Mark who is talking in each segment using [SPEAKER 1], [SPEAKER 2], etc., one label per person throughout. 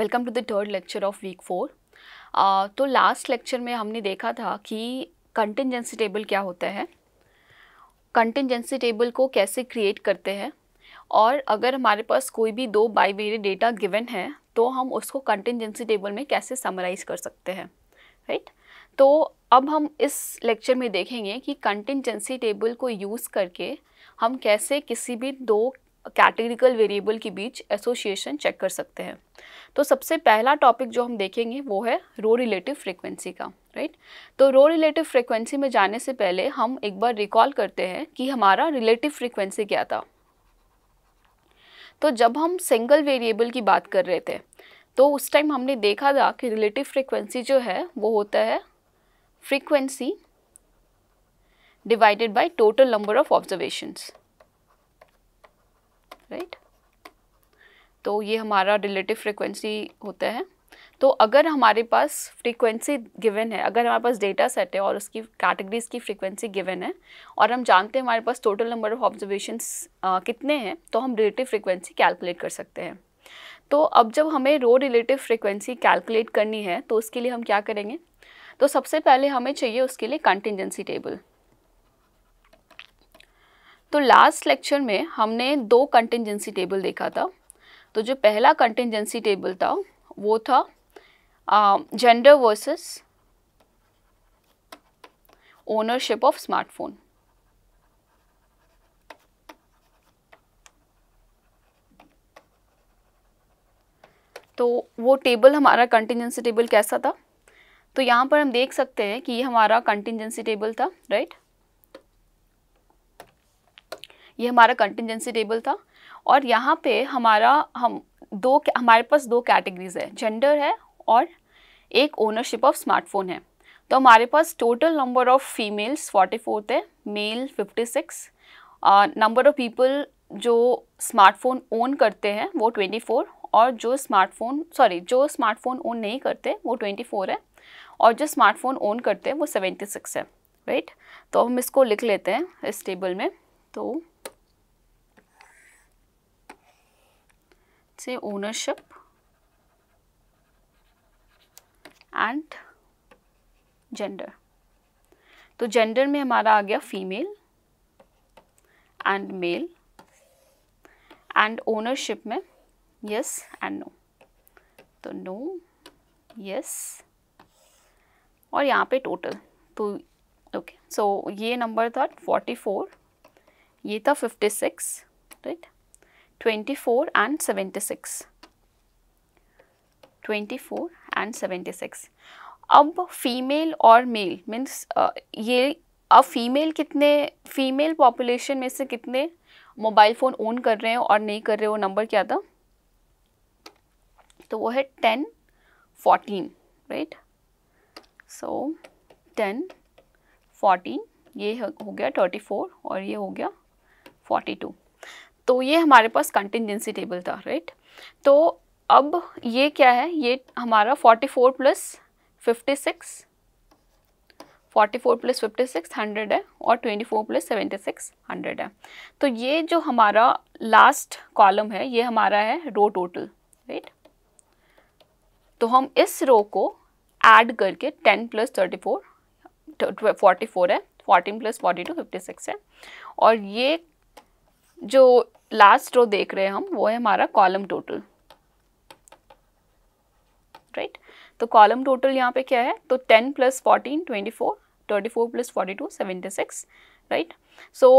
[SPEAKER 1] Welcome to the third lecture of week four तो last lecture में हमने देखा था कि कंटेंजेंसी टेबल क्या होता है कंटेंजेंसी टेबल को कैसे क्रिएट करते हैं और अगर हमारे पास कोई भी दो बाईवेरिएट डेटा गिवन है तो हम उसको कंटेंजेंसी टेबल में कैसे समराइज़ कर सकते हैं राइट right? तो अब हम इस लेक्चर में देखेंगे कि कंटेंजेंसी टेबल को यूज़ करके हम कैसे किसी भी दो कैटेगरिकल वेरिएबल के बीच एसोसिएशन चेक कर सकते हैं तो सबसे पहला टॉपिक जो हम देखेंगे वो है रो रिलेटिव फ्रिक्वेंसी का राइट right? तो रो रिलेटिव फ्रिक्वेंसी में जाने से पहले हम एक बार रिकॉल करते हैं कि हमारा रिलेटिव फ्रिक्वेंसी क्या था तो जब हम सिंगल वेरिएबल की बात कर रहे थे तो उस टाइम हमने देखा था कि रिलेटिव फ्रिक्वेंसी जो है वो होता है frequency divided by total number of observations right तो ये हमारा रिलेटिव फ्रिक्वेंसी होता है तो अगर हमारे पास फ्रीक्वेंसी गिवन है अगर हमारे पास डेटा सेट है और उसकी कैटेगरीज की फ्रीक्वेंसी गिवन है और हम जानते हैं हमारे पास टोटल नंबर ऑफ ऑब्जर्वेशन कितने हैं तो हम रिलेटिव फ्रीक्वेंसी कैलकुलेट कर सकते हैं तो अब जब हमें रो रिलेटिव फ्रीक्वेंसी कैलकुलेट करनी है तो उसके लिए हम क्या करेंगे तो सबसे पहले हमें चाहिए उसके लिए कंटिजेंसी टेबल तो लास्ट लेक्चर में हमने दो कंटेंजेंसी टेबल देखा था तो जो पहला कंटेंजेंसी टेबल था वो था gender versus ownership of smartphone तो वो टेबल हमारा कंटिजेंसी टेबल कैसा था तो यहाँ पर हम देख सकते हैं कि ये हमारा कंटिजेंसी टेबल था राइट ये हमारा कंटिजेंसी टेबल था और यहाँ पे हमारा हम दो हमारे पास दो कैटेगरीज है जेंडर है और एक ओनरशिप ऑफ स्मार्टफोन है तो हमारे पास total number of females forty four थे male fifty six number of people जो स्मार्टफोन ओन करते हैं वो ट्वेंटी फोर और जो स्मार्टफोन सॉरी जो स्मार्टफोन ओन नहीं करते वो ट्वेंटी फोर है और जो स्मार्टफोन ओन करते हैं वो सेवेंटी सिक्स है राइट तो हम इसको लिख लेते हैं इस टेबल में तो से ओनरशिप एंड जेंडर तो जेंडर में हमारा आ गया female and male and ownership में यस एंड नो तो नो यस और यहाँ पे टोटल तो ओके सो ये नंबर था फोर्टी फोर ये था 56 राइट 24 एंड 76 24 एंड 76 अब फीमेल और मेल मीन्स uh, ये अब फीमेल कितने फीमेल पॉपुलेशन में से कितने मोबाइल फ़ोन ओन कर रहे हैं और नहीं कर रहे वो नंबर क्या था तो वो है ten fourteen right so ten fourteen ये हो गया थर्टी फोर और ये हो गया 42 तो ये हमारे पास कंटिजेंसी टेबल था राइट तो अब ये क्या है ये हमारा 44 प्लस 56 44 प्लस 56 100 है और 24 प्लस 76 100 है तो ये जो हमारा लास्ट कॉलम है ये हमारा है रो टोटल राइट तो हम इस रो को ऐड करके 10 प्लस 34 44 है 14 प्लस 42 56 है और ये जो लास्ट रो देख रहे हैं हम वो है हमारा कॉलम टोटल राइट तो कॉलम टोटल यहाँ पे क्या है तो 10 plus fourteen twenty four twenty four plus forty two seventy six right so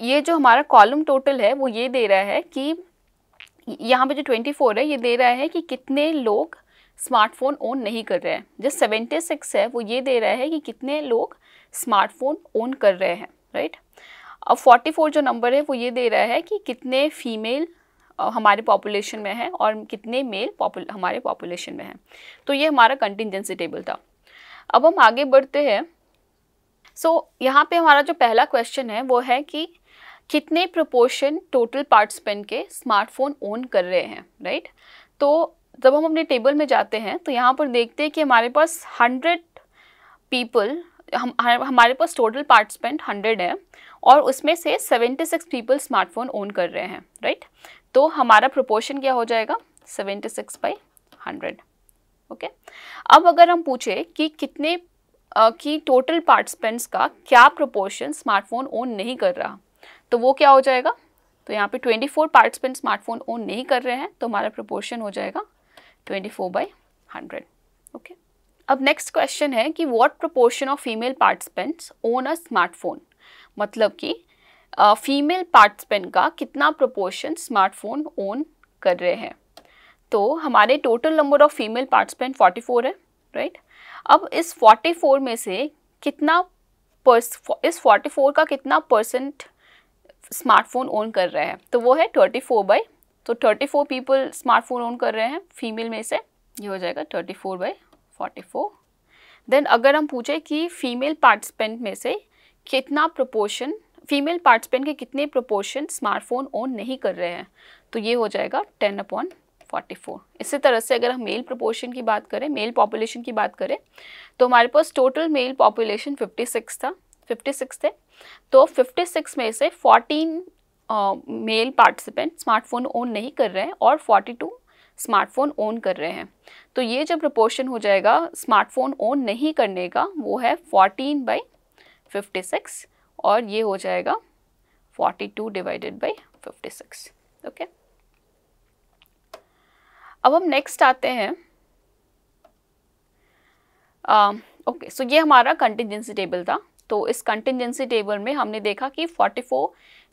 [SPEAKER 1] ये जो हमारा कॉलम टोटल है वो ये दे रहा है कि यहाँ पे जो 24 है ये दे रहा है कि कितने लोग स्मार्टफोन ओन नहीं कर रहे हैं जो 76 है वो ये दे रहा है कि कितने लोग स्मार्टफोन ओन कर रहे हैं राइट अब 44 जो नंबर है वो ये दे रहा है कि कितने फीमेल हमारे पॉपुलेशन में है और कितने मेल पॉपुल हमारे पॉपुलेशन में है तो ये हमारा कंटिजेंसी टेबल था अब हम आगे बढ़ते हैं सो so, यहाँ पे हमारा जो पहला क्वेश्चन है वो है कि कितने प्रोपोर्शन टोटल पार्टिसिपेंट के स्मार्टफोन ओन कर रहे हैं राइट तो जब हम अपने टेबल में जाते हैं तो यहाँ पर देखते हैं कि हमारे पास हंड्रेड पीपल हम हमारे पास टोटल पार्टिसिपेंट हंड्रेड है और उसमें से 76 पीपल स्मार्टफोन ओन कर रहे हैं राइट तो हमारा प्रोपोर्शन क्या हो जाएगा 76 सिक्स बाई हंड्रेड ओके अब अगर हम पूछें कि कितने uh, की टोटल पार्टिसिपेंट्स का क्या प्रोपोर्शन स्मार्टफोन ओन नहीं कर रहा तो वो क्या हो जाएगा तो यहाँ पे 24 पार्टिसिपेंट स्मार्टफोन ओन नहीं कर रहे हैं तो हमारा प्रोपोर्शन हो जाएगा 24 फोर बाई हंड्रेड ओके अब नेक्स्ट क्वेश्चन है कि what proportion of female participants own a smartphone मतलब कि फीमेल पार्टिसिपेंट का कितना प्रोपोर्शन स्मार्टफोन ओन कर रहे हैं तो हमारे total number of female participant 44 है राइट अब इस 44 में से कितना पर्स इस 44 का कितना परसेंट स्मार्टफोन ओन कर रहे हैं तो वो है 34 फोर बाई तो 34 फोर पीपल स्मार्टफोन ओन कर रहे हैं फीमेल में से ये हो जाएगा 34 फोर बाई फोर्टी देन अगर हम पूछें कि फीमेल पार्टिसिपेंट में से कितना प्रोपोर्शन फीमेल पार्टिसिपेंट के कितने प्रोपोर्शन स्मार्टफोन ऑन नहीं कर रहे हैं तो ये हो जाएगा टेन अपॉन फोर्टी फोर इसी तरह से अगर हम मेल प्रोपोर्शन की बात करें मेल पॉपुलेशन की बात करें तो हमारे पास total male population fifty six था फिफ्टी सिक्स थे तो फिफ्टी सिक्स में से fourteen male participant smartphone own नहीं कर रहे हैं और फोर्टी टू स्मार्टफोन ऑन कर रहे हैं तो ये जो प्रपोर्शन हो जाएगा स्मार्टफोन ऑन नहीं करने का वो है फोर्टीन बाई 56 और ये हो जाएगा 42 डिवाइडेड बाई 56 ओके अब हम नेक्स्ट आते हैं ओके um, सो ये हमारा कंटिजेंसी टेबल था तो इस कंटिजेंसी टेबल में हमने देखा कि 44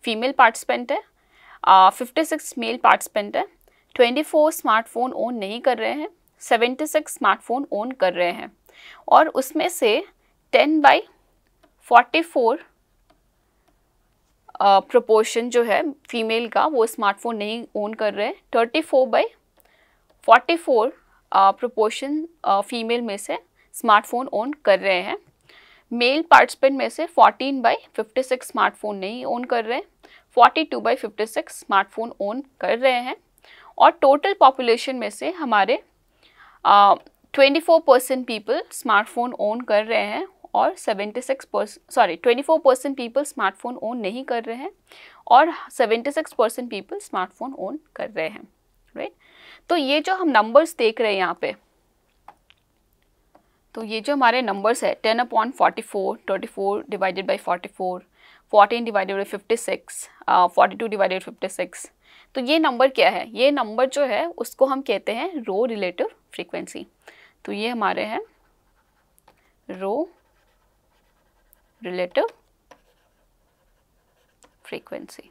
[SPEAKER 1] फीमेल पार्टिसिपेंट है फिफ्टी सिक्स मेल पार्टिसिपेंट है ट्वेंटी फोर स्मार्टफोन ओन नहीं कर रहे हैं सेवेंटी सिक्स स्मार्टफोन ओन कर रहे हैं और उसमें से टेन बाई 44 प्रोपोर्शन uh, जो है फीमेल का वो स्मार्टफोन नहीं ओन कर रहे thirty four by forty four proportion female में से स्मार्टफोन ओन कर रहे हैं मेल पार्टिसिपेंट uh, uh, में से 14 बाई सिक्स स्मार्टफोन नहीं ओन कर रहे 42 बाई सिक्स स्मार्टफोन ओन कर रहे हैं और टोटल पॉपुलेशन में से हमारे uh, 24 percent people smartphone own कर रहे हैं और 76 percent sorry 24 percent people smartphone own नहीं कर रहे हैं और 76 परसेंट पीपल स्मार्टफोन ओन कर रहे हैं राइट तो ये जो हम नंबर्स देख रहे हैं यहाँ पे तो ये जो हमारे नंबर्स है ten upon forty four twenty four divided by forty four fourteen divided by fifty six forty two divided fifty six तो ये नंबर क्या है ये नंबर जो है उसको हम कहते हैं रो रिलेटिव फ्रीक्वेंसी तो ये हमारे हैं रो relative frequency.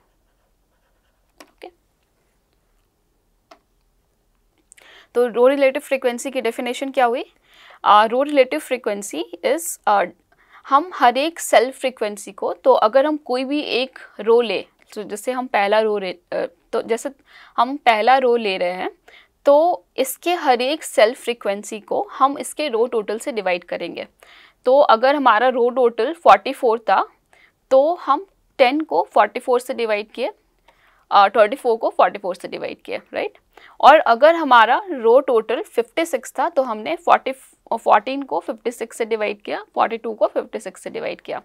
[SPEAKER 1] तो रो रिलेटिव फ्रीक्वेंसी की डेफिनेशन क्या हुई रो रिलेटिव फ्रीक्वेंसी इज़ हम हर एक सेल फ्रीक्वेंसी को तो अगर हम कोई भी एक रो ले तो जैसे हम पहला रो ले uh, तो जैसे हम पहला रो ले रहे हैं तो इसके हर एक सेल फ्रीक्वेंसी को हम इसके रो टोटल से डिवाइड करेंगे तो अगर हमारा रो टोटल 44 था तो हम 10 को 44 से डिवाइड किए uh, फोर को 44 से डिवाइड किए राइट और अगर हमारा रो टोटल 56 था तो हमने 40 14 को 56 से डिवाइड किया 42 को 56 से डिवाइड किया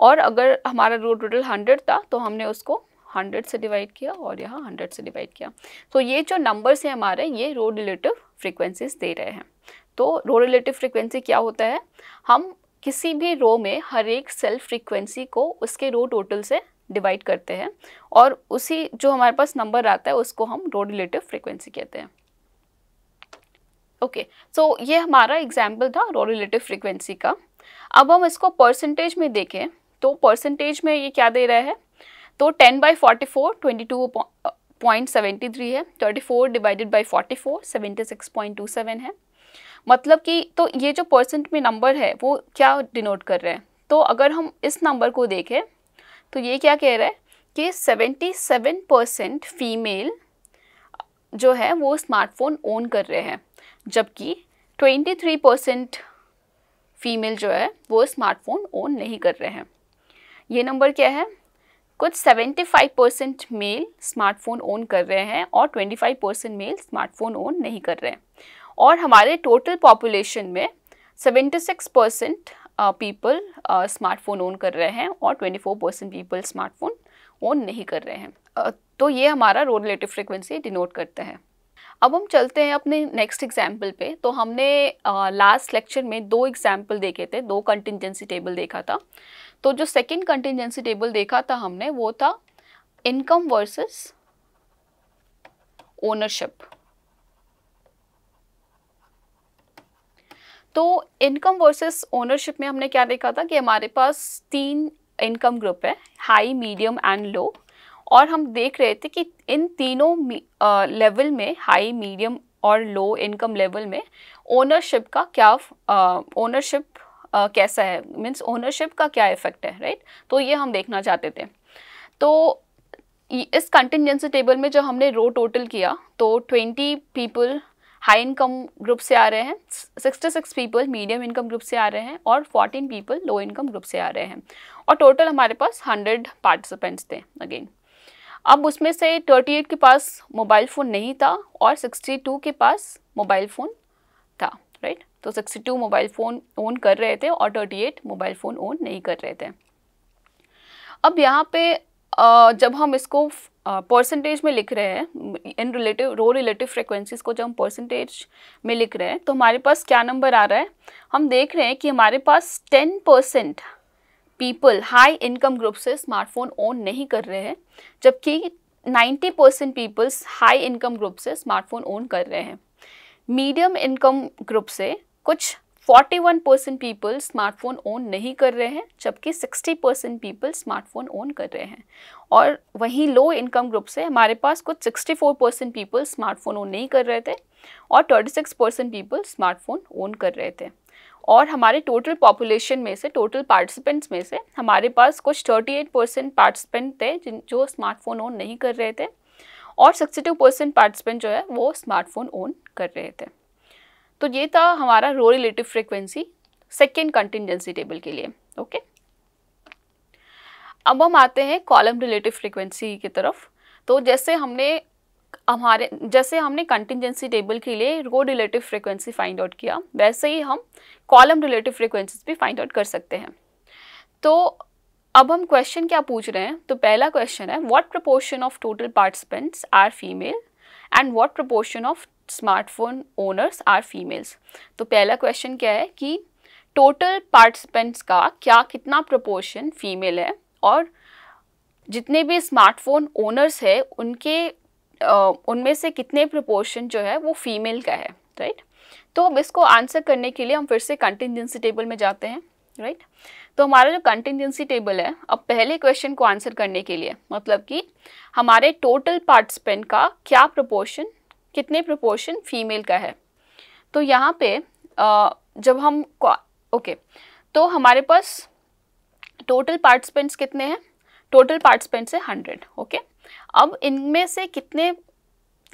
[SPEAKER 1] और अगर हमारा रो टोटल 100 था तो हमने उसको 100 से डिवाइड किया और यहाँ 100 से डिवाइड किया तो so, ये जो नंबर्स हैं हमारे ये रो रिलेटिव फ्रिक्वेंसीज दे रहे हैं तो रो रिलेटिव फ्रिक्वेंसी क्या होता है हम किसी भी रो में हर एक सेल फ्रिक्वेंसी को उसके रो टोटल से डिवाइड करते हैं और उसी जो हमारे पास नंबर आता है उसको हम रो रिलेटिव फ्रिक्वेंसी कहते हैं ओके okay, सो so ये हमारा एग्जाम्पल था रो रिलेटिव फ्रिक्वेंसी का अब हम इसको परसेंटेज में देखें तो परसेंटेज में ये क्या दे रहा है तो 10 by forty four twenty three है thirty four divided by forty four seventy six point two seven है मतलब कि तो ये जो परसेंट में नंबर है वो क्या डिनोट कर रहे हैं तो अगर हम इस नंबर को देखें तो ये क्या कह रहा है कि 77 परसेंट फीमेल जो है वो स्मार्टफोन ओन कर रहे हैं जबकि 23 परसेंट फीमेल जो है वो स्मार्टफोन ओन नहीं कर रहे हैं ये नंबर क्या है कुछ 75 परसेंट मेल स्मार्टफोन ओन कर रहे हैं और 25 परसेंट मेल स्मार्टफोन ओन नहीं कर रहे हैं और हमारे टोटल पॉपुलेशन में 76 परसेंट पीपल स्मार्टफोन ओन कर रहे हैं और 24 परसेंट पीपल स्मार्टफोन ओन नहीं कर रहे हैं uh, तो ये हमारा रोड रिलेटिव फ्रिक्वेंसी डिनोट करते हैं अब हम चलते हैं अपने नेक्स्ट एग्जाम्पल पे तो हमने लास्ट uh, लेक्चर में दो एग्जाम्पल देखे थे दो कंटिजेंसी टेबल देखा था तो जो सेकेंड कंटिजेंसी टेबल देखा था हमने वो था इनकम वर्सेस ओनरशिप तो इनकम वर्सेस ओनरशिप में हमने क्या देखा था कि हमारे पास तीन इनकम ग्रुप है हाई मीडियम एंड लो और हम देख रहे थे कि इन तीनों लेवल में हाई मीडियम और लो इनकम लेवल में ओनरशिप का क्या ओनरशिप कैसा है मीन्स ओनरशिप का क्या इफेक्ट है राइट तो ये हम देखना चाहते थे तो इस कंटिजेंसी टेबल में जब हमने रो टोटल किया तो 20 पीपल हाई इनकम ग्रुप से आ रहे हैं 66 पीपल मीडियम इनकम ग्रुप से आ रहे हैं और 14 पीपल लो इनकम ग्रुप से आ रहे हैं और टोटल हमारे पास 100 पार्टिसिपेंट्स थे अगेन अब उसमें से 38 के पास मोबाइल फ़ोन नहीं था और 62 के पास मोबाइल फ़ोन था राइट तो 62 मोबाइल फ़ोन ओन कर रहे थे और 38 मोबाइल फ़ोन ओन नहीं कर रहे थे अब यहाँ पे जब हम इसको परसेंटेज में लिख रहे हैं इन रिलेटिव रो रिलेटिव फ्रिक्वेंसीज को जब हम परसेंटेज में लिख रहे हैं तो हमारे पास क्या नंबर आ रहा है हम देख रहे हैं कि हमारे पास ten percent people high income group से स्मार्टफोन ओन नहीं कर रहे हैं जबकि ninety percent peoples high income group से स्मार्टफोन ओन कर रहे हैं मीडियम इनकम ग्रुप से कुछ 41 परसेंट पीपल स्मार्टफोन ओन नहीं कर रहे हैं जबकि 60 परसेंट पीपल स्मार्टफोन ओन कर रहे हैं और वहीं लो इनकम ग्रुप से हमारे पास कुछ 64 परसेंट पीपल स्मार्टफोन ओन नहीं कर रहे थे और 36 परसेंट पीपल स्मार्टफोन ओन कर रहे थे और हमारे टोटल पॉपुलेशन में से टोटल पार्टिसिपेंट्स में से हमारे पास कुछ 38 परसेंट पार्टिसिपेंट थे जिन जो स्मार्टफोन ओन नहीं कर रहे थे और 62 परसेंट पार्टिसिपेंट जो है वो स्मार्टफोन ओन कर रहे थे तो ये था हमारा row relative frequency second contingency table के लिए ओके अब हम आते हैं कॉलम रिलेटिव फ्रिक्वेंसी की तरफ तो जैसे हमने हमारे जैसे हमने कंटिजेंसी टेबल के लिए row relative frequency find out किया वैसे ही हम कॉलम रिलेटिव फ्रिक्वेंसीज भी फाइंड आउट कर सकते हैं तो अब हम क्वेश्चन क्या पूछ रहे हैं तो पहला क्वेश्चन है what proportion of total participants are female and what proportion of smartphone owners are females तो पहला क्वेश्चन क्या है कि टोटल पार्टिसिपेंट्स का क्या कितना प्रोपोर्शन फीमेल है और जितने भी स्मार्टफोन ओनर्स है उनके उनमें से कितने प्रोपोर्शन जो है वो फीमेल का है राइट तो अब इसको आंसर करने के लिए हम फिर से कंटिजेंसी टेबल में जाते हैं राइट तो हमारा जो कंटिजेंसी टेबल है अब पहले क्वेश्चन को आंसर करने के लिए मतलब कि हमारे टोटल पार्टिसिपेंट का क्या प्रोपोर्शन कितने प्रोपोर्शन फीमेल का है तो यहाँ पे आ, जब हम ओके तो हमारे पास टोटल पार्टिसिपेंट्स कितने हैं टोटल पार्टिसिपेंट्स है हंड्रेड ओके अब इनमें से कितने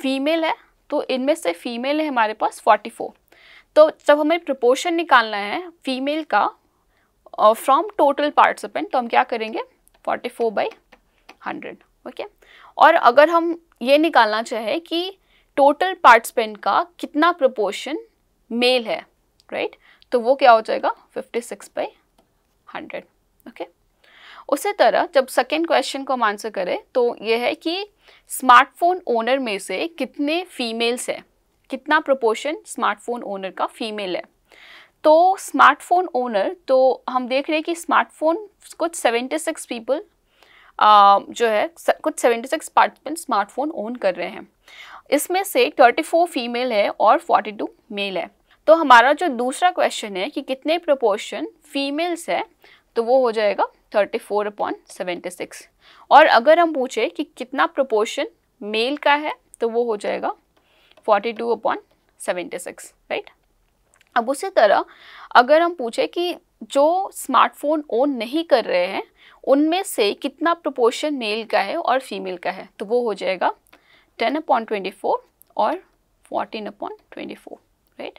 [SPEAKER 1] फीमेल है तो इनमें से फीमेल है हमारे पास फोर्टी फोर तो जब हमें प्रपोर्शन निकालना है फीमेल का फ्रॉम टोटल पार्टिसिपेंट तो हम क्या करेंगे forty four by hundred okay और अगर हम ये निकालना चाहें कि टोटल पार्टिसिपेंट का कितना प्रपोर्शन मेल है राइट right? तो वो क्या हो जाएगा 56 सिक्स बाई हंड्रेड ओके उसी तरह जब सेकेंड क्वेश्चन को हम आंसर करें तो ये है कि स्मार्टफोन ओनर में से कितने फीमेल्स हैं कितना प्रोपोर्शन स्मार्टफोन ओनर का फीमेल है तो स्मार्टफोन ओनर तो हम देख रहे हैं कि स्मार्टफोन कुछ 76 पीपल जो है कुछ 76 पार्टिसिपेंट स्मार्टफोन ओन कर रहे हैं इसमें से 34 फीमेल है और 42 मेल है तो हमारा जो दूसरा क्वेश्चन है कि कितने प्रोपोर्शन फीमेल्स है तो वो हो जाएगा 34 फोर अपॉन सेवेंटी और अगर हम पूछे कि कितना प्रोपोर्शन मेल का है तो वो हो जाएगा 42 टू अपॉन सेवेंटी राइट अब उसी तरह अगर हम पूछे कि जो स्मार्टफोन ओन नहीं कर रहे हैं उनमें से कितना प्रोपोर्शन मेल का है और फीमेल का है तो वो हो जाएगा 10 upon 24 or 14 upon 24 राइट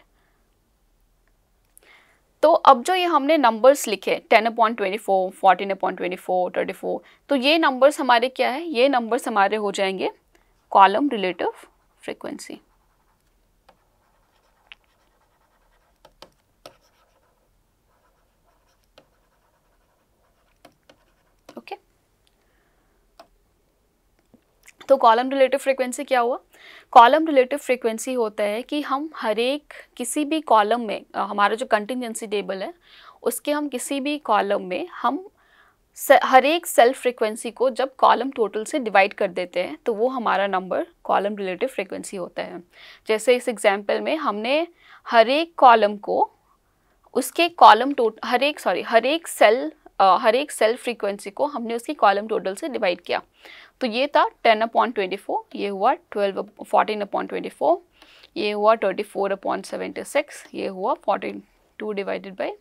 [SPEAKER 1] तो अब जो ये हमने नंबर्स लिखे 10 अपॉन 24, 14 अपॉन 24, 34 तो ये नंबर्स हमारे क्या है ये नंबर्स हमारे हो जाएंगे column relative frequency okay okay तो कॉलम रिलेटिव फ्रिक्वेंसी क्या हुआ कॉलम रिलेटिव फ्रिक्वेंसी होता है कि हम हर एक किसी भी कॉलम में हमारा जो कंटिजेंसी टेबल है उसके हम किसी भी कॉलम में हम हर एक सेल फ्रिक्वेंसी को जब कॉलम टोटल से डिवाइड कर देते हैं तो वो हमारा नंबर कॉलम रिलेटिव फ्रिक्वेंसी होता है जैसे इस एग्जाम्पल में हमने हर एक कॉलम को उसके कॉलम टोट हर एक सॉरी हर एक सेल हर एक सेल फ्रीक्वेंसी को हमने उसकी कॉलम टोटल से डिवाइड किया तो ये था टेन अपॉइंट ट्वेंटी फोर ये हुआ twelve fourteen upon twenty four ये हुआ twenty four upon seventy six ये हुआ fourteen two divided by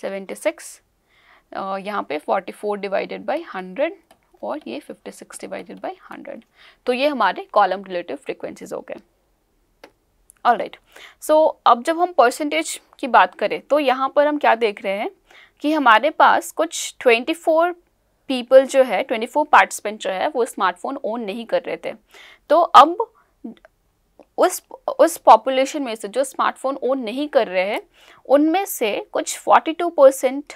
[SPEAKER 1] seventy six यहाँ पे forty four divided by hundred और ये fifty six divided by hundred तो ये हमारे कॉलम रिलेटिव फ्रिक्वेंसीज हो गए ऑल राइट सो अब जब हम परसेंटेज की बात करें तो यहाँ पर हम क्या देख रहे हैं कि हमारे पास कुछ 24 पीपल जो है 24 पार्टिसिपेंट जो है वो स्मार्टफोन ओन नहीं कर रहे थे तो अब उस उस पॉपुलेशन में से जो स्मार्टफोन ओन नहीं कर रहे हैं उनमें से कुछ 42 परसेंट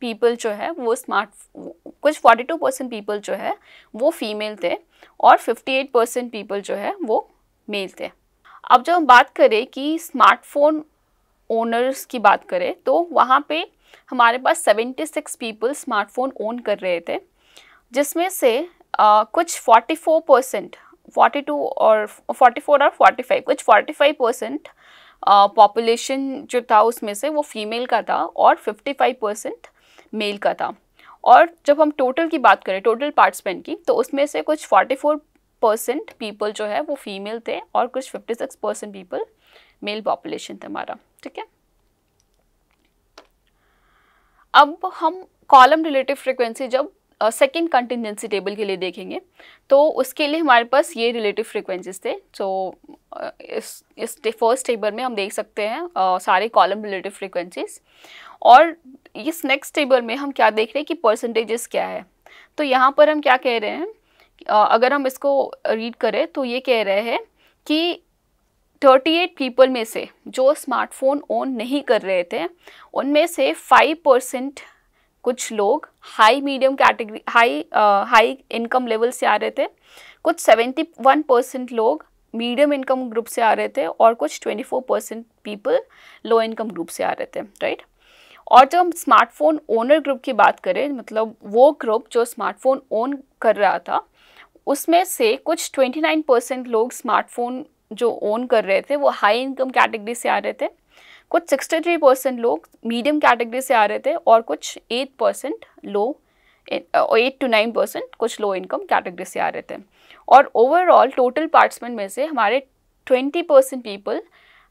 [SPEAKER 1] पीपल जो है वो स्मार्ट कुछ 42 परसेंट पीपल जो है वो फीमेल थे और 58 परसेंट पीपल जो है वो मेल थे अब जब हम बात करें कि स्मार्टफोन ओनर्स की बात करें तो वहाँ पे हमारे पास 76 पीपल स्मार्टफोन ओन कर रहे थे जिसमें से आ, कुछ 44 परसेंट फोर्टी टू और फोर्टी फोर और फोर्टी फाइव कुछ फोर्टी फाइव परसेंट पॉपुलेशन जो था उसमें से वो फीमेल का था और फिफ्टी फाइव परसेंट मेल का था और जब हम टोटल की बात करें टोटल पार्टिसिपेंट की तो उसमें से कुछ फोर्टी फोर परसेंट पीपल जो है वो फीमेल थे और कुछ fifty six percent people male population था हमारा ठीक है अब हम कॉलम रिलेटिव फ्रिक्वेंसी जब सेकेंड कंटिजेंसी टेबल के लिए देखेंगे तो उसके लिए हमारे पास ये रिलेटिव फ्रिक्वेंसीज थे तो इस इस फर्स्ट टेबल में हम देख सकते हैं uh, सारे कॉलम रिलेटिव फ्रिक्वेंसीज और इस नेक्स्ट टेबल में हम क्या देख रहे हैं कि परसेंटेजेस क्या है तो यहाँ पर हम क्या कह रहे हैं uh, अगर हम इसको रीड करें तो ये कह रहे हैं कि 38 पीपल में से जो स्मार्टफोन ऑन नहीं कर रहे थे उनमें से 5 परसेंट कुछ लोग high medium category high high income level से आ रहे थे कुछ 71 परसेंट लोग मीडियम इनकम ग्रुप से आ रहे थे और कुछ 24 percent people low income group से आ रहे थे राइट और जब हम स्मार्टफोन ओनर ग्रुप की बात करें मतलब वो ग्रुप जो स्मार्टफोन ओन कर रहा था उसमें से कुछ 29 परसेंट लोग स्मार्टफोन जो ओन कर रहे थे वो हाई इनकम कैटेगरी से आ रहे थे कुछ 63 परसेंट लोग मीडियम कैटेगरी से आ रहे थे और कुछ 8 percent low eight two nine percent कुछ लो इनकम कैटेगरी से आ रहे थे और ओवरऑल टोटल पार्टिसिपेंट में से हमारे 20 percent people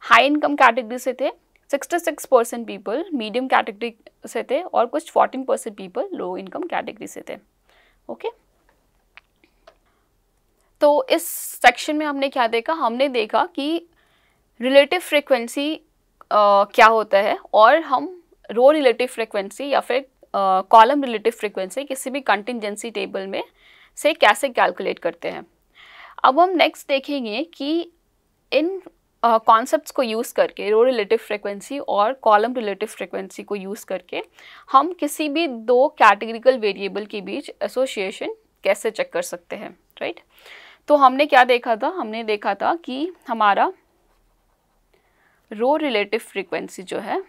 [SPEAKER 1] high income category से थे 66 परसेंट पीपल मीडियम कैटेगरी से थे और कुछ 14 percent people low income category से थे ओके okay? तो इस सेक्शन में हमने क्या देखा हमने देखा कि रिलेटिव फ्रिक्वेंसी क्या होता है और हम रो रिलेटिव फ्रिक्वेंसी या फिर कॉलम रिलेटिव फ्रिक्वेंसी किसी भी कंटिजेंसी टेबल में से कैसे कैलकुलेट करते हैं अब हम नेक्स्ट देखेंगे कि इन कॉन्सेप्ट्स uh, को यूज़ करके रो रिलेटिव फ्रिक्वेंसी और कॉलम रिलेटिव फ्रिक्वेंसी को यूज़ करके हम किसी भी दो कैटेगरिकल वेरिएबल के बीच एसोसिएशन कैसे चेक कर सकते हैं राइट right? तो हमने क्या देखा था हमने देखा था कि हमारा रो रिलेटिव फ्रीक्वेंसी जो है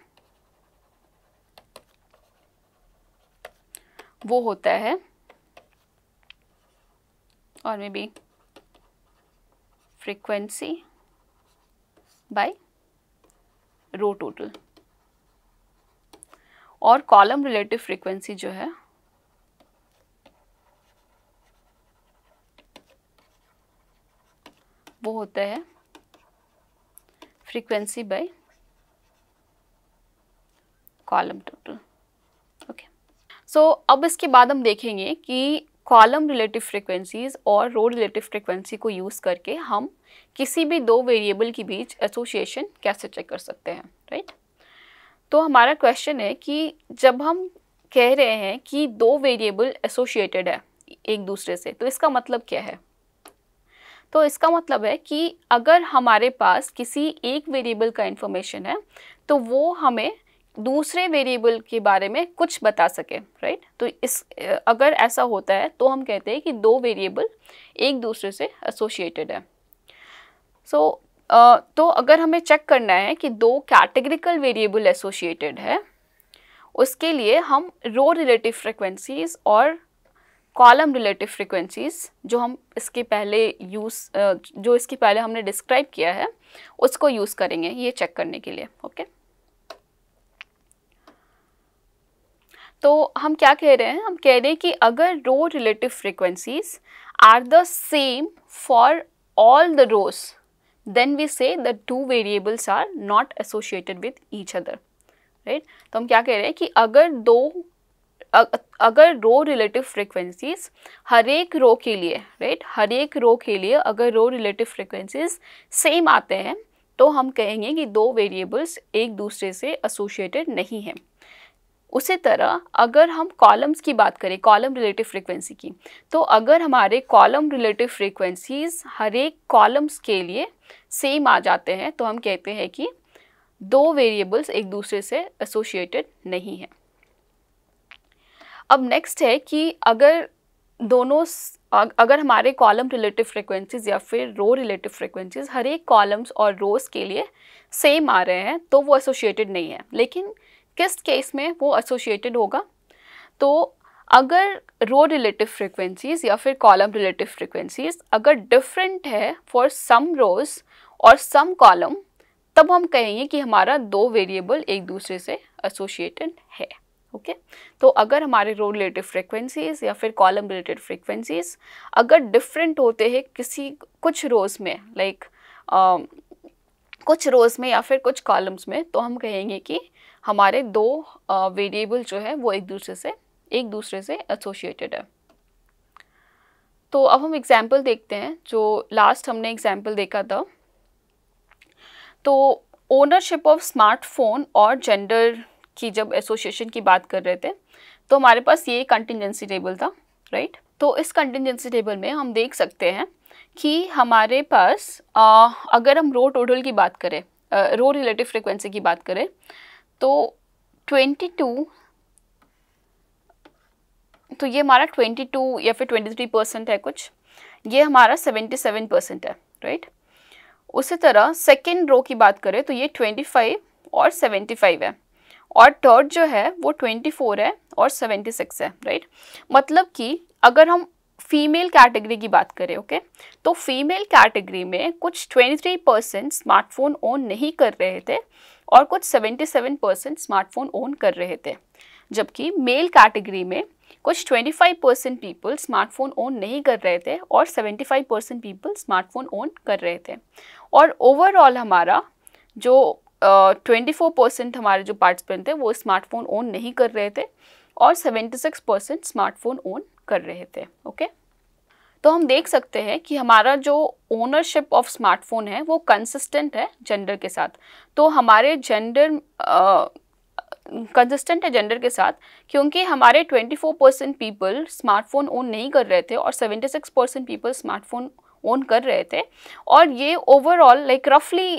[SPEAKER 1] वो होता है और may be frequency by row total और कॉलम रिलेटिव फ्रीक्वेंसी जो है वो होता है frequency by column total okay so अब इसके बाद हम देखेंगे कि कॉलम रिलेटिव फ्रीक्वेंसीज और रो रिलेटिव फ्रिक्वेंसी को यूज़ करके हम किसी भी दो वेरिएबल के बीच एसोसिएशन कैसे चेक कर सकते हैं राइट right? तो हमारा क्वेश्चन है कि जब हम कह रहे हैं कि दो वेरिएबल एसोसिएटेड है एक दूसरे से तो इसका मतलब क्या है तो इसका मतलब है कि अगर हमारे पास किसी एक वेरिएबल का इन्फॉर्मेशन है तो वो हमें दूसरे वेरिएबल के बारे में कुछ बता सके राइट तो इस अगर ऐसा होता है तो हम कहते हैं कि दो वेरिएबल एक दूसरे से एसोशिएटेड है सो so, uh, तो अगर हमें चेक करना है कि दो कैटेगरिकल वेरिएबल एसोशिएटेड है उसके लिए हम रो रिलेटिव फ्रिक्वेंसीज और कॉलम रिलेटिव फ्रीक्वेंसीज जो हम इसके पहले यूज़ जो इसके पहले हमने डिस्क्राइब किया है उसको यूज़ करेंगे ये चेक करने के लिए ओके तो हम क्या कह रहे हैं हम कह रहे हैं कि अगर row relative frequencies are the same for all the rows then we say the two variables are not associated with each other right तो हम क्या कह रहे हैं कि अगर दो अगर रो रिलेटिव फ्रिक्वेंसीज हर एक रो के लिए राइट हर एक रो के लिए अगर रो रिलेटिव फ्रिक्वेंसीज सेम आते हैं तो हम कहेंगे कि दो वेरिएबल्स एक दूसरे से एसोशिएटेड नहीं हैं उसी तरह अगर हम कॉलम्स की बात करें कॉलम रिलेटिव फ्रिक्वेंसी की तो अगर हमारे कॉलम रिलेटिव फ्रिक्वेंसीज हर एक कॉलम्स के लिए सेम आ जाते हैं तो हम कहते हैं कि दो वेरिएबल्स एक दूसरे से एसोशिएटेड नहीं हैं अब नेक्स्ट है कि अगर दोनों अगर हमारे कॉलम रिलेटिव फ्रिक्वेंसीज या फिर रो रिलेटिव फ्रिक्वेंसीज हर एक कॉलम्स और रोज के लिए सेम आ रहे हैं तो वो एसोशिएटेड नहीं है लेकिन किस केस में वो एसोशिएटेड होगा तो अगर रो रिलेटिव फ्रिक्वेंसीज या फिर कॉलम रिलेटिव फ्रिक्वेंसीज अगर डिफरेंट है फॉर सम रोज और सम कॉलम तब हम कहेंगे कि हमारा दो वेरिएबल एक दूसरे से एसोशिएटेड है ओके okay? तो अगर हमारे रो रिलेटेड फ्रिक्वेंसीज या फिर कॉलम रिलेटेड फ्रिक्वेंसीज अगर डिफरेंट होते हैं किसी कुछ रोज़ में लाइक like, uh, कुछ रोज़ में या फिर कुछ कॉलम्स में तो हम कहेंगे कि हमारे दो वेरिएबल uh, जो है वो एक दूसरे से एक दूसरे से एसोसिएटेड है तो अब हम एग्जाम्पल देखते हैं जो लास्ट हमने एग्जाम्पल देखा था तो ओनरशिप ऑफ स्मार्टफोन और जेंडर की जब एसोसिएशन की बात कर रहे थे तो हमारे पास ये कंटिजेंसी टेबल था राइट तो इस कंटिजेंसी टेबल में हम देख सकते हैं कि हमारे पास आ, अगर हम रो टोटल की बात करें आ, रो रिलेटिव फ्रिक्वेंसी की बात करें तो 22 तो ये हमारा 22 या फिर 23 परसेंट है कुछ ये हमारा 77 परसेंट है राइट उसी तरह सेकेंड रो की बात करें तो ये 25 और 75 है और थर्ड जो है वो ट्वेंटी फोर है और सेवेंटी सिक्स है राइट मतलब कि अगर हम फीमेल कैटेगरी की बात करें ओके okay? तो फीमेल कैटेगरी में कुछ 23 परसेंट स्मार्टफोन ओन नहीं कर रहे थे और कुछ 77 परसेंट स्मार्टफोन ओन कर रहे थे जबकि मेल कैटेगरी में कुछ 25 परसेंट पीपल स्मार्टफोन ओन नहीं कर रहे थे और 75 परसेंट पीपल स्मार्टफोन ओन कर रहे थे और ओवरऑल हमारा जो ट्वेंटी फोर परसेंट हमारे जो पार्टिसिपेंट थे वो स्मार्टफोन ओन नहीं कर रहे थे और seventy six percent smartphone own कर रहे थे ओके तो हम देख सकते हैं कि हमारा जो ओनरशिप ऑफ स्मार्टफोन है वो कंसिस्टेंट है जेंडर के साथ तो हमारे जेंडर कंसिस्टेंट है जेंडर के साथ क्योंकि हमारे 24 परसेंट पीपल स्मार्टफोन ओन नहीं कर रहे थे और 76 परसेंट पीपल स्मार्टफोन ओन कर रहे थे और ये ओवरऑल लाइक रफली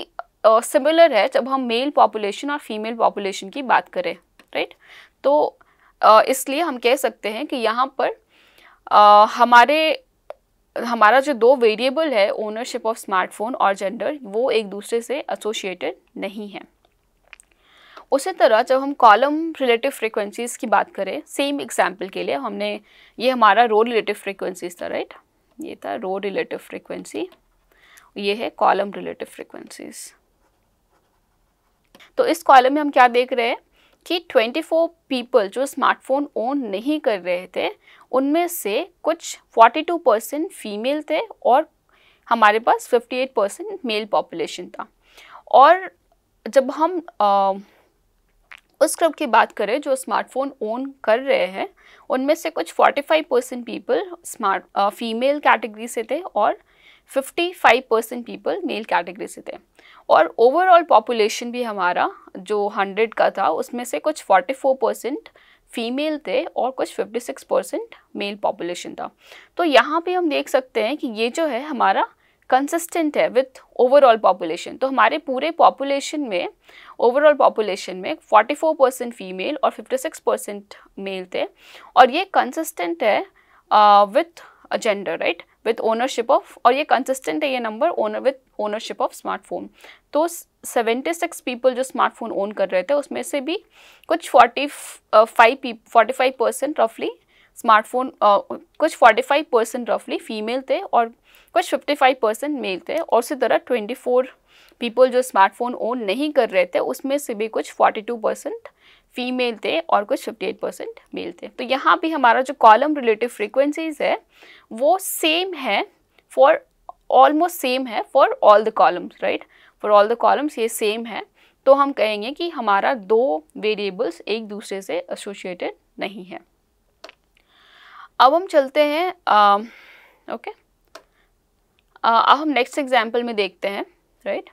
[SPEAKER 1] सिमिलर है जब हम मेल पॉपुलेशन और फीमेल पॉपुलेशन की बात करें राइट तो इसलिए हम कह सकते हैं कि यहाँ पर हमारे हमारा जो दो वेरिएबल है ओनरशिप ऑफ स्मार्टफोन और जेंडर वो एक दूसरे से एसोशिएटेड नहीं है उसी तरह जब हम कॉलम रिलेटिव फ्रिक्वेंसीज़ की बात करें सेम एग्जाम्पल के लिए हमने ये हमारा रो रिलेटिव फ्रिक्वेंसीज था राइट ये था रो रिलेटिव फ्रिक्वेंसी ये है कॉलम रिलेटिव फ्रिक्वेंसीज़ तो इस कॉलम में हम क्या देख रहे हैं कि 24 पीपल जो स्मार्टफोन ओन नहीं कर रहे थे उनमें से कुछ 42 परसेंट फीमेल थे और हमारे पास 58 परसेंट मेल पॉपुलेशन था और जब हम आ, उस क्रम की बात करें जो स्मार्टफोन ओन कर रहे हैं उनमें से कुछ 45 percent people smart female category से थे और 55% पीपल मेल कैटेगरी से थे और ओवरऑल पॉपुलेशन भी हमारा जो 100 का था उसमें से कुछ 44 परसेंट फीमेल थे और कुछ 56 परसेंट मेल पॉपुलेशन था तो यहाँ पे हम देख सकते हैं कि ये जो है हमारा कंसिस्टेंट है विथ ओवरऑल पॉपुलेशन तो हमारे पूरे पॉपुलेशन में ओवरऑल पॉपुलेशन में 44 परसेंट फीमेल और 56 परसेंट मेल थे और ये कंसिस्टेंट है with gender right with ownership of और ये कंसिस्टेंट है ये number owner with ownership of smartphone तो 76 पीपल जो स्मार्टफोन ओन कर रहे थे उसमें से भी कुछ 45 फोर्टी फाइव परसेंट रफली स्मार्टफोन कुछ 45 परसेंट रफली फीमेल थे और कुछ 55 परसेंट मेल थे और उसी तरह 24 पीपल जो स्मार्टफोन ओन नहीं कर रहे थे उसमें से भी कुछ 42 परसेंट फीमेल थे और कुछ 58 परसेंट मेल थे तो यहाँ भी हमारा जो कॉलम रिलेटिव फ्रीक्वेंसीज है वो सेम है फॉर ऑलमोस्ट सेम है for all the columns right for all the columns ये सेम है तो हम कहेंगे कि हमारा दो वेरिएबल्स एक दूसरे से एसोशिएटेड नहीं है अब हम चलते हैं ओके अब हम नेक्स्ट एग्जाम्पल में देखते हैं राइट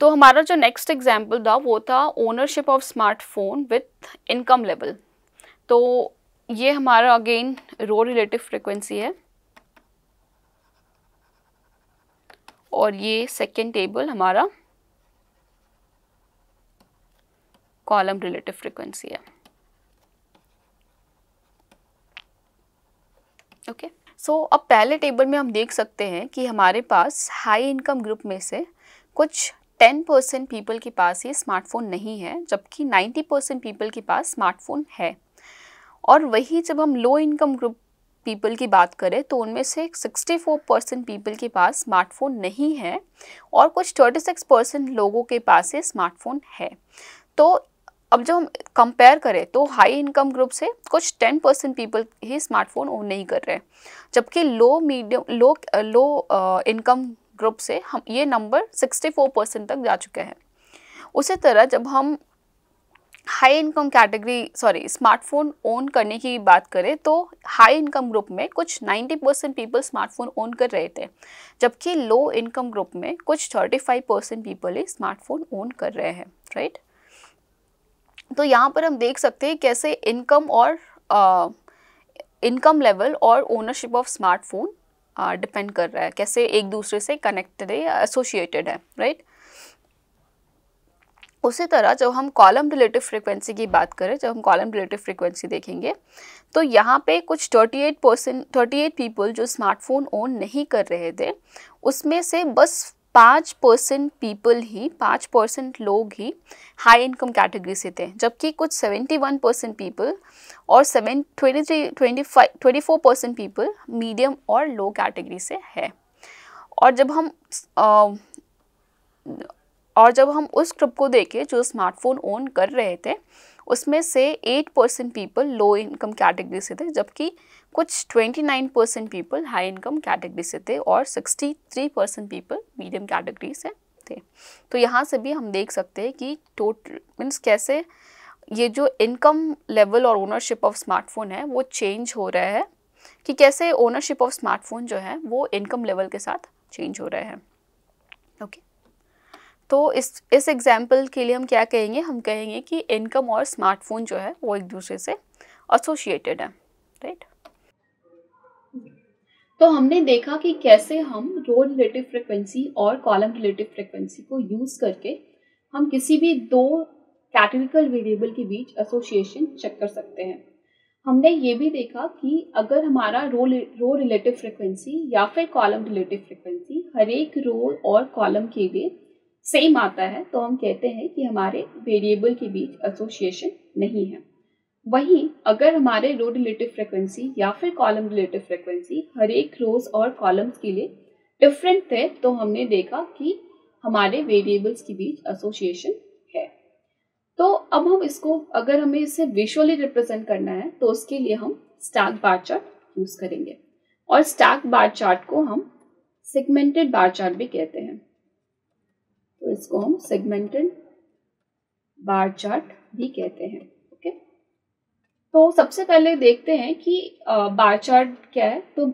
[SPEAKER 1] तो हमारा जो नेक्स्ट एग्जाम्पल था वो था ownership of smartphone with income level तो ये हमारा अगेन रो रिलेटिव फ्रिक्वेंसी है और ये सेकेंड टेबल हमारा कॉलम रिलेटिव फ्रिक्वेंसी है ओके okay. सो so, अब पहले टेबल में हम देख सकते हैं कि हमारे पास हाई इनकम ग्रुप में से कुछ टेन परसेंट पीपल के पास ये स्मार्टफोन नहीं है जबकि नाइन्टी परसेंट पीपल के पास स्मार्टफोन है और वही जब हम लो इनकम ग्रुप पीपल की बात करें तो उनमें से 64 परसेंट पीपल के पास स्मार्टफोन नहीं है और कुछ 36 परसेंट लोगों के पास ये स्मार्टफोन है तो अब जब हम कंपेयर करें तो हाई इनकम ग्रुप से कुछ 10 परसेंट पीपल ही स्मार्टफोन ओन नहीं कर रहे जबकि low medium low low income group से हम ये नंबर 64 परसेंट तक जा चुके हैं उसी तरह जब हम high income category sorry smartphone own करने की बात करें तो हाई इनकम ग्रुप में कुछ 90 परसेंट पीपल स्मार्टफोन ओन कर रहे थे जबकि लो इनकम ग्रुप में कुछ 35 परसेंट पीपल ही स्मार्टफोन ओन कर रहे हैं राइट तो यहाँ पर हम देख सकते हैं कैसे इनकम और इनकम uh, लेवल और ओनरशिप ऑफ स्मार्टफोन डिपेंड कर रहा है कैसे एक दूसरे से कनेक्टेड है या एसोसिएटेड है राइट उसी तरह जब हम कॉलम रिलेटिव फ्रीक्वेंसी की बात करें जब हम कॉलम रिलेटिव फ्रीक्वेंसी देखेंगे तो यहाँ पे कुछ 38 परसेंट थर्टी पीपल जो स्मार्टफोन ओन नहीं कर रहे थे उसमें से बस पाँच परसेंट पीपल ही पाँच परसेंट लोग ही हाई इनकम कैटेगरी से थे जबकि कुछ सेवेंटी वन परसेंट पीपल और seven twenty three twenty five twenty four percent people medium और लो कैटेगरी से है और जब हम आ, और जब हम उस ग्रुप को देखें जो स्मार्टफोन ओन कर रहे थे उसमें से eight percent people low income category से थे जबकि कुछ twenty nine percent people high income category से थे और sixty three percent people medium category से थे तो यहाँ से भी हम देख सकते हैं कि टोटल मीन्स कैसे ये जो इनकम लेवल और ओनरशिप ऑफ स्मार्टफोन है वो चेंज हो रहा है कि कैसे ओनरशिप ऑफ स्मार्टफोन जो है वो इनकम लेवल के साथ चेंज हो रहा है ओके okay. तो इस इस एग्जाम्पल के लिए हम क्या कहेंगे हम कहेंगे कि इनकम और स्मार्टफोन जो है वो एक दूसरे से एसोसिएटेड है राइट तो हमने देखा कि कैसे हम रो रिलेटिव फ्रिक्वेंसी और कॉलम रिलेटिव फ्रिक्वेंसी को यूज़ करके हम किसी भी दो कैटेगरिकल वेरिएबल के बीच एसोसिएशन चेक कर सकते हैं हमने ये भी देखा कि अगर हमारा रो रो रिलेटिव फ्रिक्वेंसी या फिर कॉलम रिलेटिव फ्रिक्वेंसी हर एक रो और कॉलम के लिए सेम आता है तो हम कहते हैं कि हमारे वेरिएबल के बीच एसोसिएशन नहीं है वहीं अगर हमारे रो रिलेटिव फ्रिक्वेंसी या फिर कॉलम रिलेटिव फ्रिक्वेंसी हर एक रोज और कॉलम्स के लिए डिफरेंट थे तो हमने देखा कि हमारे वेरिएबल्स के बीच एसोसिएशन है तो अब हम इसको अगर हमें इसे विजुअली रिप्रेजेंट करना है तो उसके लिए हम स्टैक बार चार्ट यूज करेंगे और स्टैक बार चार्ट को हम सेगमेंटेड बार चार्ट भी कहते हैं इसको हम सेगमेंटेड बार चार्ट भी कहते हैं ओके तो सबसे पहले देखते हैं कि बार चार्ट क्या है तो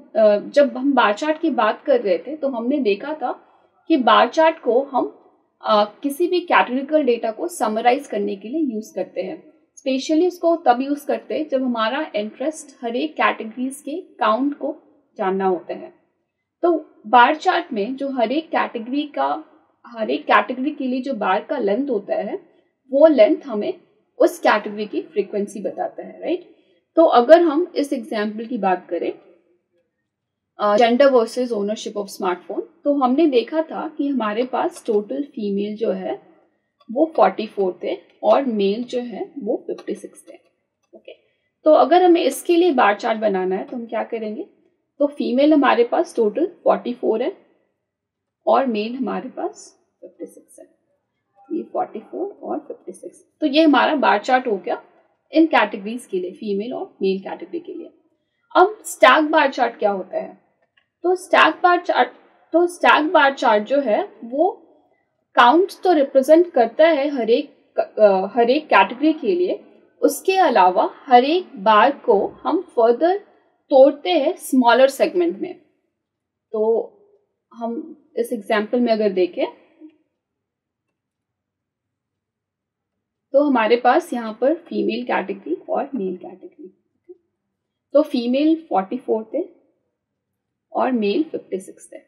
[SPEAKER 1] जब हम बार चार्ट की बात कर रहे थे तो हमने देखा था कि बार चार्ट को हम किसी भी कैटेगरिकल डेटा को समराइज करने के लिए यूज़ करते हैं स्पेशली उसको तब यूज़ करते हैं जब हमारा इंटरेस्ट हर एक कैटेगरीज के काउंट को जानना होता है तो बार चार्ट में जो हर एक कैटेगरी का हर एक कैटेगरी के लिए जो बार का लेंथ होता है वो लेंथ हमें उस कैटेगरी की फ्रीक्वेंसी बताता है राइट तो अगर हम इस एग्जाम्पल की बात करें gender versus ownership of smartphone तो हमने देखा था कि हमारे पास टोटल फीमेल जो है वो 44 थे और मेल जो है वो 56 थे ओके तो अगर हमें इसके लिए बार चार्ट बनाना है तो हम क्या करेंगे तो फीमेल हमारे पास टोटल 44 है और मेल हमारे पास 56 है ये 44 और 56 तो ये हमारा बार चार्ट हो गया इन कैटेगरीज के लिए फीमेल और मेल कैटेगरी के लिए अब स्टैग बार चार्ट क्या होता है तो स्टैग बार चार्ट तो स्टैग बार चार्ट जो है वो काउंट तो रिप्रेजेंट करता है हर एक हर एक कैटेगरी के लिए उसके अलावा हर एक बार को हम फर्दर तोड़ते हैं स्मॉलर सेगमेंट में तो हम इस एग्जाम्पल में अगर देखें तो हमारे पास यहाँ पर फीमेल कैटेगरी और मेल कैटेगरी तो फीमेल 44 थे और मेल 56 थे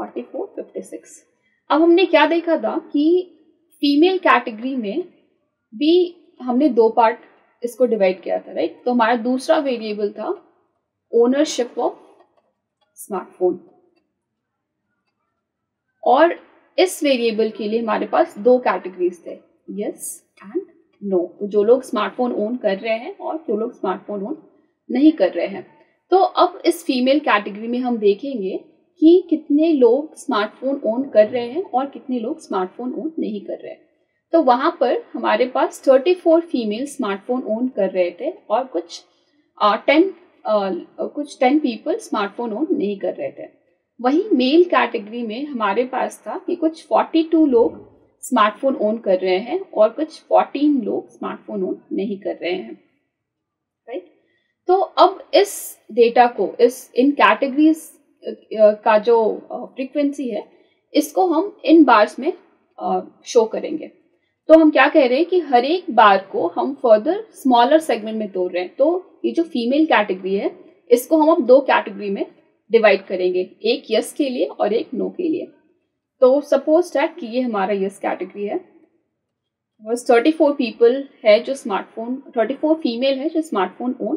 [SPEAKER 1] 44, 56 अब हमने क्या देखा था कि फीमेल कैटेगरी में भी हमने दो पार्ट इसको डिवाइड किया था राइट तो हमारा दूसरा वेरिएबल था ओनरशिप ऑफ स्मार्टफोन और इस वेरिएबल के लिए हमारे पास दो कैटेगरीज थे यस एंड नो जो लोग स्मार्टफोन ओन कर रहे हैं और जो लोग स्मार्टफोन ओन नहीं कर रहे हैं तो अब इस फीमेल कैटेगरी में हम देखेंगे कि कितने लोग स्मार्टफोन ओन कर रहे हैं और कितने लोग स्मार्टफोन ओन नहीं कर रहे हैं तो वहाँ पर हमारे पास 34 फीमेल स्मार्टफोन ओन कर रहे थे और कुछ टेन कुछ टेन पीपल स्मार्टफोन ओन नहीं कर रहे थे वहीं मेल कैटेगरी में हमारे पास था कि कुछ 42 लोग स्मार्टफोन ओन कर रहे हैं और कुछ 14 लोग स्मार्टफोन ओन नहीं कर रहे हैं राइट तो अब इस डेटा को इस इन कैटेगरीज का जो फ्रीक्वेंसी है इसको हम इन बार्स में शो करेंगे तो हम क्या कह रहे हैं कि हर एक बार को हम फर्दर स्मॉलर सेगमेंट में तोड़ रहे हैं तो ये जो फीमेल कैटेगरी है इसको हम अब दो कैटेगरी में डिवाइड करेंगे एक यस के लिए और एक नो के लिए तो सपोज डैट कि ये हमारा यस कैटेगरी है बस थर्टी फोर पीपल है जो स्मार्टफोन थर्टी फोर फीमेल है जो स्मार्टफोन ओन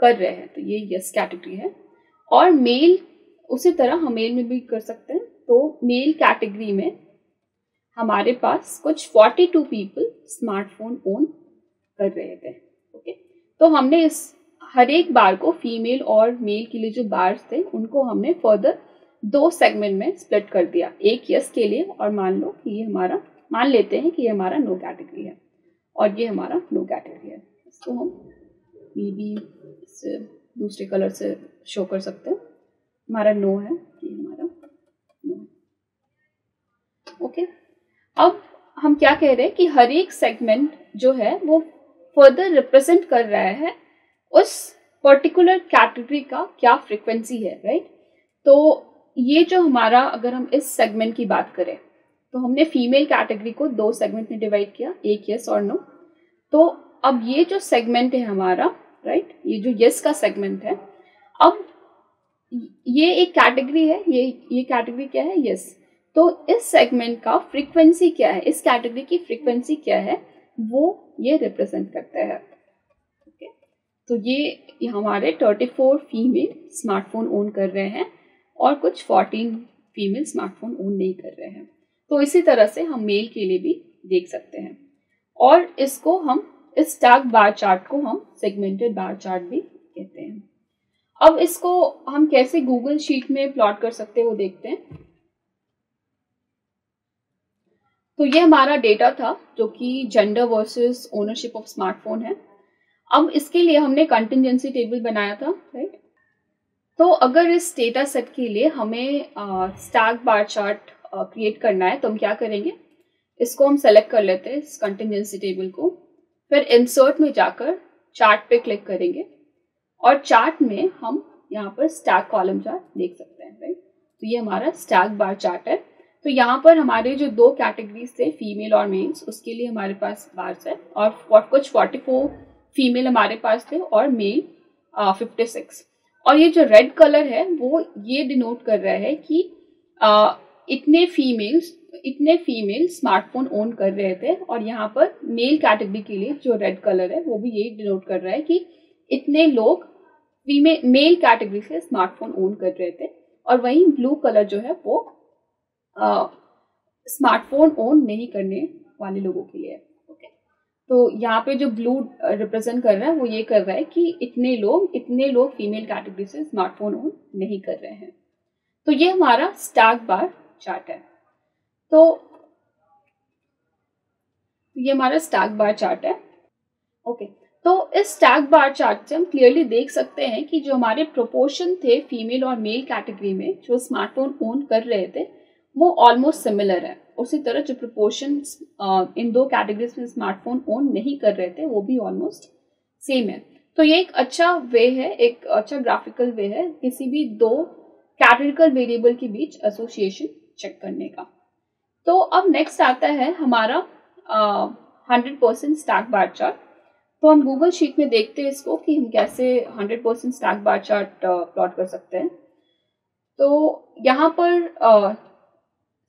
[SPEAKER 1] कर रहे हैं तो ये यस कैटेगरी है और मेल उसी तरह हम मेल में भी कर सकते हैं तो मेल कैटेगरी में हमारे पास कुछ 42 पीपल स्मार्टफोन ओन कर रहे थे ओके तो हमने इस हर एक बार को फीमेल और मेल के लिए जो बार्स थे उनको हमने फर्दर दो सेगमेंट में स्प्लिट कर दिया एक यस के लिए और मान लो कि ये हमारा मान लेते हैं कि ये हमारा नो कैटेगरी है और ये हमारा नो कैटेगरी है इसको हम मे बी से दूसरे कलर से शो कर सकते हैं हमारा नो है ये हमारा नो है ओके okay. अब हम क्या कह रहे हैं कि हर एक सेगमेंट जो है वो फर्दर रिप्रेजेंट कर रहा है उस पर्टिकुलर कैटेगरी का क्या फ्रिक्वेंसी है राइट तो ये जो हमारा अगर हम इस सेगमेंट की बात करें तो हमने फीमेल कैटेगरी को दो सेगमेंट में डिवाइड किया एक यस और नो तो अब ये जो सेगमेंट है हमारा राइट ये जो यस का सेगमेंट है अब ये एक कैटेगरी है ये ये कैटेगरी क्या है यस तो इस सेगमेंट का फ्रीक्वेंसी क्या है इस कैटेगरी की फ्रीक्वेंसी क्या है वो ये रिप्रेजेंट करता है ओके तो ये हमारे 34 फीमेल स्मार्टफोन ओन कर रहे हैं और कुछ 14 फीमेल स्मार्टफोन ओन नहीं कर रहे हैं तो इसी तरह से हम मेल के लिए भी देख सकते हैं और इसको हम इस टैग बार चार्ट को हम सेगमेंटेड बार चार्ट भी कहते हैं अब इसको हम कैसे गूगल शीट में प्लॉट कर सकते हैं वो देखते हैं तो ये हमारा डेटा था जो कि gender versus ownership of smartphone है अब इसके लिए हमने कंटिजेंसी टेबल बनाया था राइट तो अगर इस डेटा सेट के लिए हमें स्टैक बार चार्ट क्रिएट करना है तो हम क्या करेंगे इसको हम सेलेक्ट कर लेते हैं इस कंटिजेंसी टेबल को फिर इंसर्ट में जाकर चार्ट पे क्लिक करेंगे और चार्ट में हम यहाँ पर स्टैक कॉलम चार्ट देख सकते हैं राइट तो ये हमारा स्टैक बार चार्ट है तो यहाँ पर हमारे जो दो कैटेगरीज थे फीमेल और मेल्स उसके लिए हमारे पास बार्स है और कुछ फोर्टी फोर फीमेल हमारे पास थे और मेल फिफ्टी सिक्स और ये जो रेड कलर है वो ये डिनोट कर रहा है कि आ, इतने फीमेल्स इतने फीमेल स्मार्टफोन ओन कर रहे थे और यहाँ पर मेल कैटेगरी के लिए जो रेड कलर है वो भी यही डिनोट कर रहा है कि इतने लोग फीमेल मेल कैटेगरी से स्मार्टफोन ओन कर रहे थे और वहीं ब्लू कलर जो है वो स्मार्टफोन ओन नहीं करने वाले लोगों के लिए ओके तो यहाँ पे जो ब्लू रिप्रेजेंट कर रहा है वो ये कर रहा है कि इतने लोग इतने लोग फीमेल कैटेगरी से स्मार्टफोन ओन नहीं कर रहे हैं तो ये हमारा स्टार्क बार चार्ट है तो ये हमारा स्टैग बार चार्ट है ओके okay. तो इस स्टैग बार चार्ट से हम क्लियरली देख सकते हैं कि जो हमारे प्रोपोर्शन थे फीमेल और मेल कैटेगरी में जो स्मार्टफोन ओन कर रहे थे वो ऑलमोस्ट सिमिलर है उसी तरह जो प्रोपोर्शन इन दो कैटेगरीज में स्मार्टफोन ओन नहीं कर रहे थे वो भी ऑलमोस्ट सेम है तो ये एक अच्छा वे है एक अच्छा ग्राफिकल वे है किसी भी दो कैटेगरिकल वेरिएबल के बीच एसोसिएशन चेक करने का तो अब नेक्स्ट आता है हमारा hundred percent stack bar chart तो हम गूगल शीट में देखते हैं इसको कि हम कैसे hundred percent stack bar chart plot कर सकते हैं तो यहाँ पर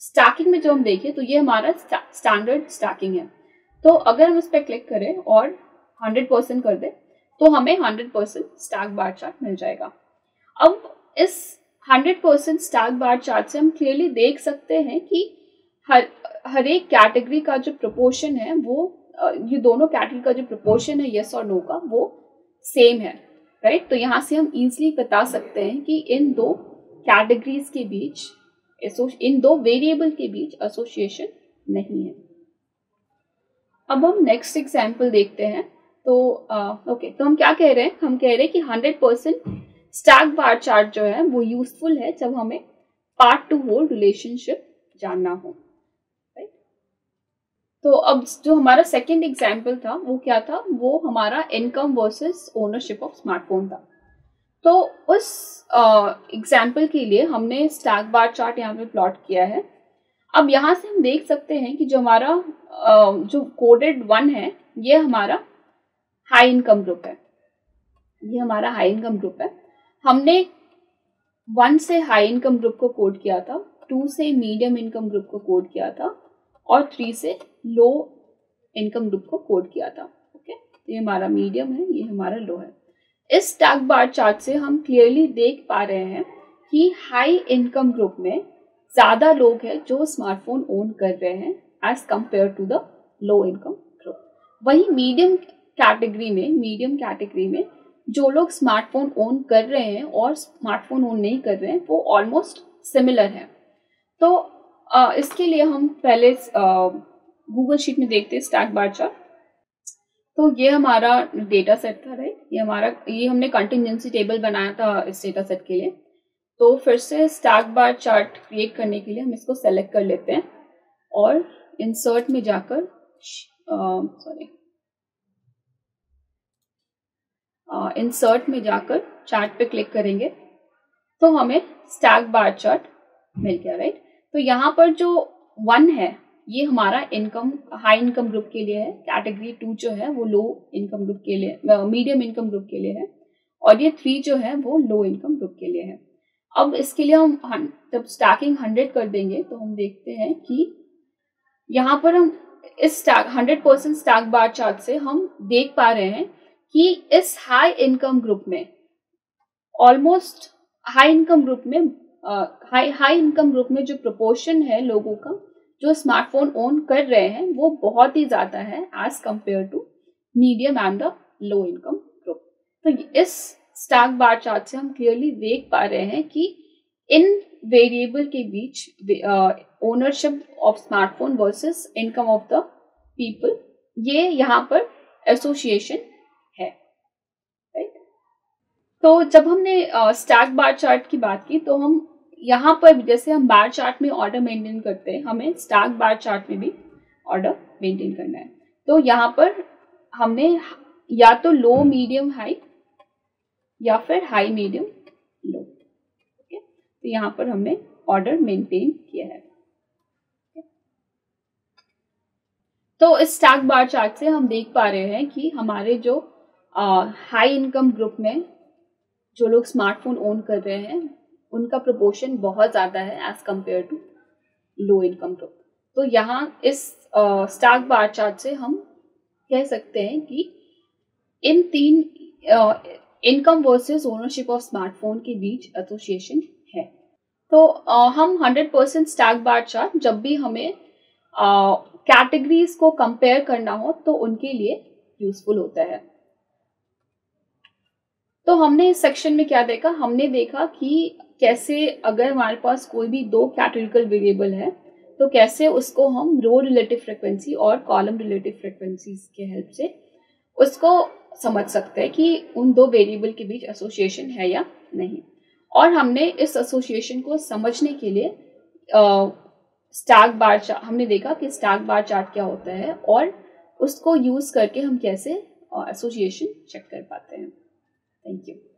[SPEAKER 1] स्टैकिंग में जो हम देखें तो ये हमारा स्टैंडर्ड स्टैकिंग है तो अगर हम इस पर क्लिक करें और 100 परसेंट कर दें तो हमें 100 परसेंट स्टैक बार चार्ट मिल जाएगा अब इस 100 परसेंट स्टैक बार चार्ट से हम क्लियरली देख सकते हैं कि हर हर एक कैटेगरी का जो प्रोपोर्शन है वो ये दोनों कैटेगरी का जो प्रोपोर्शन है यस और नो का वो सेम है राइट तो यहाँ से हम इजीली बता सकते हैं कि इन दो कैटेगरीज के बीच इन दो वेरिएबल के बीच एसोसिएशन नहीं है अब हम नेक्स्ट एग्जाम्पल देखते हैं तो ओके okay, तो हम क्या कह रहे हैं हम कह रहे हैं कि hundred percent stack bar chart जो है वो यूजफुल है जब हमें पार्ट टू होल रिलेशनशिप जानना हो right? तो अब जो हमारा सेकेंड एग्जाम्पल था वो क्या था वो हमारा income versus ownership of smartphone था तो उस एग्जाम्पल uh, के लिए हमने स्टैक बार चार्ट यहाँ पे प्लॉट किया है अब यहाँ से हम देख सकते हैं कि जो हमारा uh, जो कोडेड वन है ये हमारा हाई इनकम ग्रुप है ये हमारा हाई इनकम ग्रुप है हमने वन से हाई इनकम ग्रुप को कोड किया था टू से मीडियम इनकम ग्रुप को कोड किया था और थ्री से लो इनकम ग्रुप को कोड किया था ओके okay? ये हमारा मीडियम है ये हमारा लो है इस टैग बार चार्ट से हम क्लियरली देख पा रहे हैं कि हाई इनकम ग्रुप में ज़्यादा लोग हैं जो स्मार्टफोन ओन कर रहे हैं as compare to the low income group वहीं मीडियम कैटेगरी में मीडियम कैटेगरी में जो लोग स्मार्टफोन ओन कर रहे हैं और स्मार्टफोन ओन नहीं कर रहे हैं वो ऑलमोस्ट सिमिलर है तो आ, इसके लिए हम पहले गूगल शीट में देखते हैं स्टैग बार चार्ट तो ये हमारा डेटा सेट था राइट ये हमारा ये हमने कंटिजेंसी टेबल बनाया था इस डेटा सेट के लिए तो फिर से स्टैक बार चार्ट क्रिएट करने के लिए हम इसको सेलेक्ट कर लेते हैं और इंसर्ट में जाकर सॉरी uh, इंसर्ट uh, में जाकर चार्ट पे क्लिक करेंगे तो हमें स्टैक बार चार्ट मिल गया राइट तो यहाँ पर जो वन है ये हमारा इनकम हाई इनकम ग्रुप के लिए है कैटेगरी टू जो है वो लो इनकम ग्रुप के लिए मीडियम इनकम ग्रुप के लिए है और ये थ्री जो है वो लो इनकम ग्रुप के लिए है अब इसके लिए हम जब स्टैकिंग हंड्रेड कर देंगे तो हम देखते हैं कि यहाँ पर हम इस stack hundred percent stack bar chart से हम देख पा रहे हैं कि इस हाई इनकम ग्रुप में ऑलमोस्ट हाई इनकम ग्रुप में हाई हाई इनकम ग्रुप में जो प्रोपोर्शन है लोगों का जो स्मार्टफोन ओन कर रहे हैं वो बहुत ही ज़्यादा है as compare to medium and the low income group तो इस स्टैक बार चार्ट से हम क्लियरली देख पा रहे हैं कि इन वेरिएबल के बीच ownership of smartphone versus income of the people ये यहाँ पर एसोसिएशन है राइट right? तो जब हमने स्टैक बार चार्ट की बात की तो हम यहाँ पर जैसे हम बार चार्ट में ऑर्डर मेंटेन करते हैं हमें स्टार्क बार चार्ट में भी ऑर्डर मेंटेन करना है तो यहाँ पर हमने या तो लो मीडियम हाई या फिर हाई मीडियम लो ओके तो यहाँ पर हमने ऑर्डर मेंटेन किया है तो इस स्टाक बार चार्ट से हम देख पा रहे हैं कि हमारे जो हाई इनकम ग्रुप में जो लोग स्मार्टफोन ओन कर रहे हैं उनका प्रपोर्शन बहुत ज़्यादा है as compare to low income group तो यहाँ इस स्टाक बार चार्ट से हम कह सकते हैं कि इन तीन income versus ownership of smartphone के बीच एसोसिएशन है तो uh, हम hundred percent stack bar chart जब भी हमें कैटेगरीज uh, को कंपेयर करना हो तो उनके लिए यूजफुल होता है तो हमने इस सेक्शन में क्या देखा हमने देखा कि कैसे अगर हमारे पास कोई भी दो कैटेलिकल वेरिएबल है तो कैसे उसको हम रो रिलेटिव फ्रिक्वेंसी और कॉलम रिलेटिव फ्रिक्वेंसीज के हेल्प से उसको समझ सकते हैं कि उन दो वेरिएबल के बीच एसोसिएशन है या नहीं और हमने इस एसोसिएशन को समझने के लिए स्टैक बार चार्ट हमने देखा कि स्टैक बार चार्ट क्या होता है और उसको यूज़ करके हम कैसे एसोसिएशन चेक कर पाते हैं Thank you.